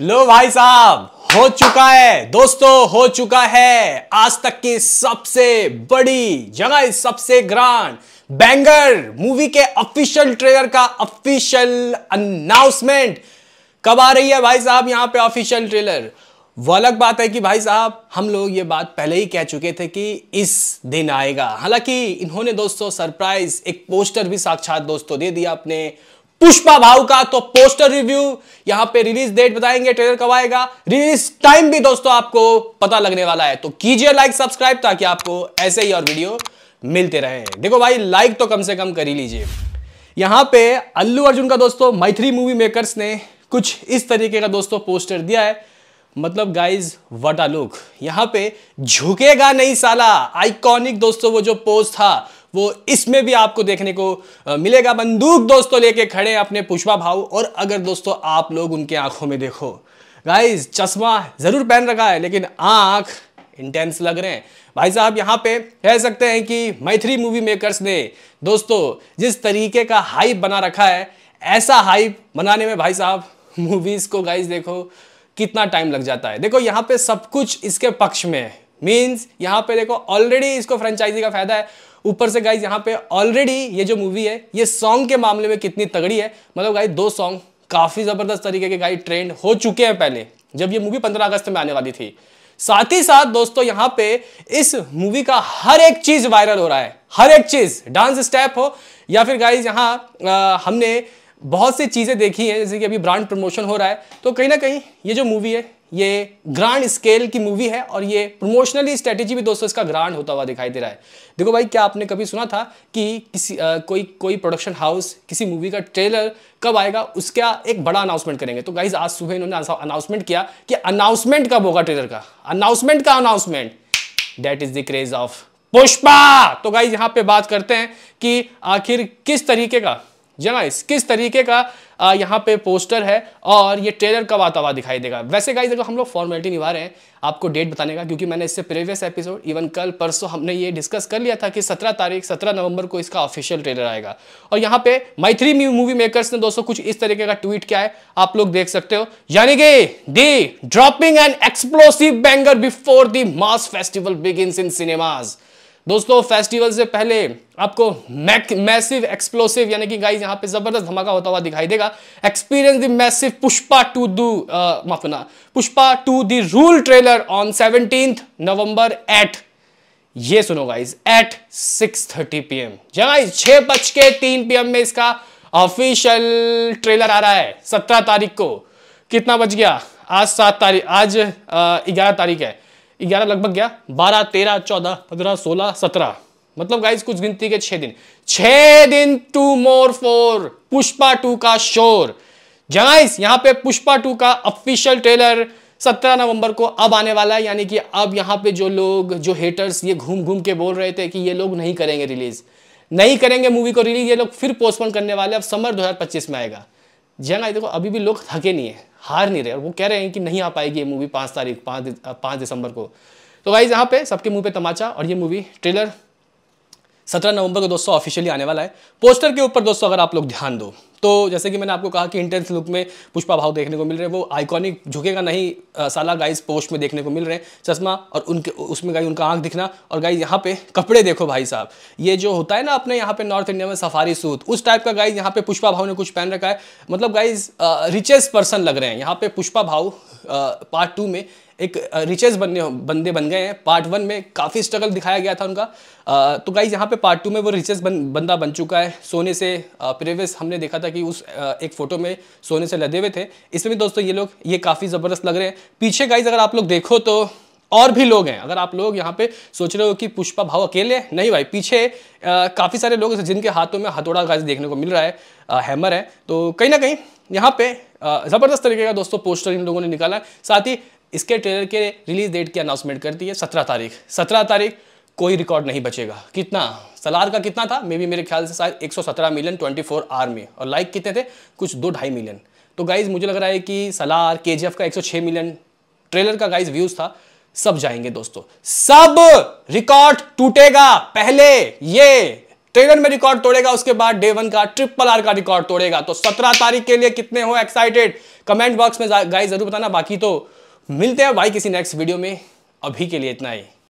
लो भाई साहब हो चुका है दोस्तों हो चुका है आज तक की सबसे बड़ी जगह सबसे ग्रांड बैंगर मूवी के ऑफिशियल ट्रेलर का ऑफिशियल अनाउंसमेंट कब आ रही है भाई साहब यहां पे ऑफिशियल ट्रेलर वो अलग बात है कि भाई साहब हम लोग ये बात पहले ही कह चुके थे कि इस दिन आएगा हालांकि इन्होंने दोस्तों सरप्राइज एक पोस्टर भी साक्षात दोस्तों दे दिया अपने पुष्पा भाव का तो पोस्टर रिव्यू यहां पे रिलीज डेट बताएंगे ट्रेलर कब आएगा रिलीज टाइम भी दोस्तों आपको पता लगने वाला है तो कीजिए लाइक सब्सक्राइब ताकि आपको ऐसे ही और वीडियो मिलते रहे देखो भाई लाइक तो कम से कम कर ही लीजिए यहां पे अल्लू अर्जुन का दोस्तों मैथ्री मूवी मेकर्स ने कुछ इस तरीके का दोस्तों पोस्टर दिया है मतलब गाइज वट आ लुक यहां पे झुकेगा नहीं साला आइकॉनिक दोस्तों वो जो पोज था वो इसमें भी आपको देखने को मिलेगा बंदूक दोस्तों लेके खड़े अपने पुष्पा भाव और अगर दोस्तों आप लोग उनके आंखों में देखो गाइज चश्मा जरूर पहन रखा है लेकिन आंख इंटेंस लग रहे हैं भाई साहब यहाँ पे कह सकते हैं कि मैथिली मूवी मेकर्स ने दोस्तों जिस तरीके का हाइप बना रखा है ऐसा हाइप बनाने में भाई साहब मूवीज़ को गाइज देखो कितना टाइम लग जाता है देखो यहाँ पे सब कुछ इसके पक्ष में है मीन्स यहाँ पे देखो ऑलरेडी इसको फ्रेंचाइजी का फायदा है ऊपर से गाइज यहाँ पे ऑलरेडी ये जो मूवी है ये सॉन्ग के मामले में कितनी तगड़ी है मतलब गाइज दो सॉन्ग काफ़ी ज़बरदस्त तरीके के गाइज ट्रेंड हो चुके हैं पहले जब ये मूवी पंद्रह अगस्त में आने वाली थी साथ ही साथ दोस्तों यहां पे इस मूवी का हर एक चीज़ वायरल हो रहा है हर एक चीज़ डांस स्टेप हो या फिर गाइज यहां आ, हमने बहुत सी चीज़ें देखी हैं जैसे कि अभी ब्रांड प्रमोशन हो रहा है तो कहीं ना कहीं ये जो मूवी है ये ग्रांड स्केल की मूवी है और ये प्रमोशनली स्ट्रेटेजी भी दोस्तों इसका ग्रांड होता हुआ दिखाई दे रहा है देखो भाई क्या आपने कभी सुना था कि किसी आ, कोई कोई प्रोडक्शन हाउस किसी मूवी का ट्रेलर कब आएगा उसका एक बड़ा अनाउंसमेंट करेंगे तो गाइज आज सुबह इन्होंने अनाउंसमेंट किया कि अनाउंसमेंट कब होगा ट्रेलर का अनाउंसमेंट का announcement that is the craze of Pushpa तो गाइज यहाँ पे बात करते हैं कि आखिर किस तरीके का जमाइस हाँ, किस तरीके का यहाँ पे पोस्टर है और ये ट्रेलर कब आता हुआ दिखाई देगा वैसे गाइस अगर हम लोग फॉर्मेलिटी निभा रहे हैं आपको डेट बताने का क्योंकि मैंने इससे प्रीवियस एपिसोड इवन कल परसों हमने ये डिस्कस कर लिया था कि 17 तारीख 17 नवंबर को इसका ऑफिशियल ट्रेलर आएगा और यहाँ पे मैथ्री मूवी मेकर्स ने दोस्तों कुछ इस तरीके का ट्वीट किया है आप लोग देख सकते हो यानी कि the dropping and explosive banger before the mass festival begin in cinemas दोस्तों फेस्टिवल से पहले आपको मैसिव एक्सप्लोसिव यानी कि गाइस यहाँ पे जबरदस्त धमाका होता हुआ दिखाई देगा experience the massive Pushpa two दू माफना Pushpa two the rule trailer on seventeen November at ये सुनो guys at six thirty P M guys छह बज के तीन पी एम में इसका ऑफिशियल ट्रेलर आ रहा है सत्रह तारीख को कितना बज गया आज सात तारीख आज uh, ग्यारह तारीख है ग्यारह लगभग गया बारह तेरह चौदह पंद्रह सोलह सत्रह मतलब गाइज कुछ गिनती के छह दिन छह दिन two more for Pushpa two का शोर जगाइस यहां पे पुष्पा टू का ऑफिशियल ट्रेलर 17 नवंबर को अब आने वाला है यानी कि अब यहां पे जो लोग जो हेटर्स ये घूम घूम के बोल रहे थे कि ये लोग नहीं करेंगे रिलीज नहीं करेंगे मूवी को रिलीज ये लोग फिर पोस्टपोन करने वाले अब समर 2025 में आएगा जगह देखो अभी भी लोग थके नहीं है हार नहीं रहे और वो कह रहे हैं कि नहीं आ पाएगी ये मूवी पाँच तारीख पाँच पाँच दिसंबर को तो गाइज यहाँ पे सबके मुंह पे तमाचा और ये मूवी ट्रेलर सत्रह नवंबर को दोस्तों ऑफिशियली आने वाला है पोस्टर के ऊपर दोस्तों अगर आप लोग ध्यान दो तो जैसे कि मैंने आपको कहा कि इंटेंस लुक में पुष्पा भाव देखने को मिल रहे हैं वो आइकॉनिक झुकेगा नहीं आ, साला गाइस पोस्ट में देखने को मिल रहे हैं चश्मा और उनके उसमें गाई उनका आंख दिखना और गाई यहाँ पे कपड़े देखो भाई साहब ये जो होता है ना अपने यहाँ पे नॉर्थ इंडिया में सफारी सूट उस टाइप का गाइज यहाँ पे पुष्पा भाव ने कुछ पहन रखा है मतलब गाइज रिचेस्ट पर्सन लग रहे हैं यहाँ पे पुष्पा भाव पार्ट टू में एक रिचेस बनने बंदे बन गए हैं पार्ट वन में काफ़ी स्ट्रगल दिखाया गया था उनका आ, तो गाइज यहाँ पे पार्ट टू में वो रिचेस बन, बंदा बन चुका है सोने से प्रीवियस हमने देखा था कि उस आ, एक फ़ोटो में सोने से लदे हुए थे इसमें भी दोस्तों ये लोग ये काफ़ी ज़बरदस्त लग रहे हैं पीछे गाइज अगर आप लोग देखो तो और भी लोग हैं अगर आप लोग यहाँ पे सोच रहे हो कि पुष्पा भाव अकेले नहीं भाई पीछे काफ़ी सारे लोग जिनके हाथों में हथौड़ा गाज देखने को मिल रहा है आ, हैमर है तो कहीं ना कहीं यहाँ पे ज़बरदस्त तरीके का दोस्तों पोस्टर इन लोगों ने निकाला साथ ही इसके ट्रेलर के रिलीज डेट की अनाउंसमेंट करती है सत्रह तारीख सत्रह तारीख कोई रिकॉर्ड नहीं बचेगा कितना सलार का कितना था मे बी मेरे ख्याल से शायद 117 मिलियन 24 आर में और लाइक कितने थे कुछ दो ढाई मिलियन तो गाइज मुझे लग रहा है कि सलार के का 106 मिलियन ट्रेलर का गाइज व्यूज़ था सब जाएंगे दोस्तों सब रिकॉर्ड टूटेगा पहले ये ट्रेलर में रिकॉर्ड तोड़ेगा उसके बाद डे वन का ट्रिपल आर का रिकॉर्ड तोड़ेगा तो सत्रह तारीख के लिए कितने हो एक्साइटेड कमेंट बॉक्स में गाइस जरूर बताना बाकी तो मिलते हैं भाई किसी नेक्स्ट वीडियो में अभी के लिए इतना ही